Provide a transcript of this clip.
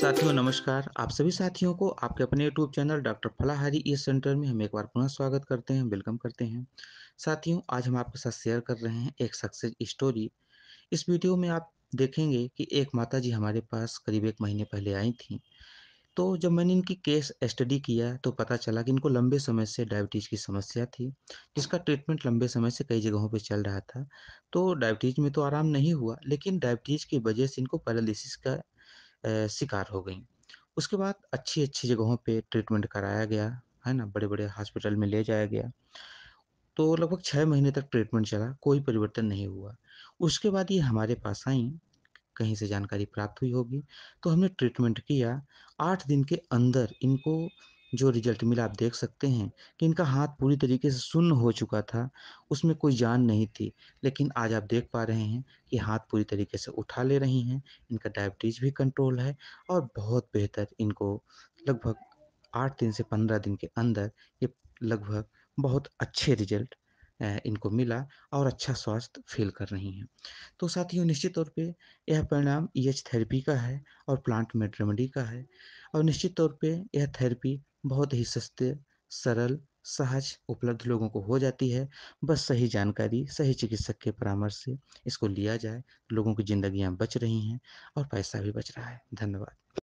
साथियों नमस्कार आप सभी साथियों को आपके अपने यूट्यूब चैनल डॉक्टर फलाहारी ई सेंटर में हम एक बार पुनः स्वागत करते हैं वेलकम करते हैं साथियों आज हम आपके साथ शेयर कर रहे हैं एक सक्सेस स्टोरी इस वीडियो में आप देखेंगे कि एक माता जी हमारे पास करीब एक महीने पहले आई थी तो जब मैंने इनकी केस स्टडी किया तो पता चला कि इनको लंबे समय से डायबिटीज़ की समस्या थी जिसका ट्रीटमेंट लंबे समय से कई जगहों पर चल रहा था तो डायबिटीज़ में तो आराम नहीं हुआ लेकिन डायबिटीज़ की वजह से इनको पैरालिसिस का शिकार हो गई उसके बाद अच्छी अच्छी जगहों पे ट्रीटमेंट कराया गया है ना बड़े बड़े हॉस्पिटल में ले जाया गया तो लगभग छः महीने तक ट्रीटमेंट चला कोई परिवर्तन नहीं हुआ उसके बाद ये हमारे पास आई कहीं से जानकारी प्राप्त हुई होगी तो हमने ट्रीटमेंट किया आठ दिन के अंदर इनको जो रिजल्ट मिला आप देख सकते हैं कि इनका हाथ पूरी तरीके से सुन्न हो चुका था उसमें कोई जान नहीं थी लेकिन आज आप देख पा रहे हैं कि हाथ पूरी तरीके से उठा ले रही हैं इनका डायबिटीज़ भी कंट्रोल है और बहुत बेहतर इनको लगभग आठ दिन से पंद्रह दिन के अंदर ये लगभग बहुत अच्छे रिजल्ट इनको मिला और अच्छा स्वास्थ्य फील कर रही हैं तो साथियों निश्चित तौर पे यह परिणाम ई एच थेरेपी का है और प्लांट मेड रेमेडी का है और निश्चित तौर पे यह थेरेपी बहुत ही सस्ते सरल सहज उपलब्ध लोगों को हो जाती है बस सही जानकारी सही चिकित्सक के परामर्श से इसको लिया जाए लोगों की ज़िंदगियाँ बच रही हैं और पैसा भी बच रहा है धन्यवाद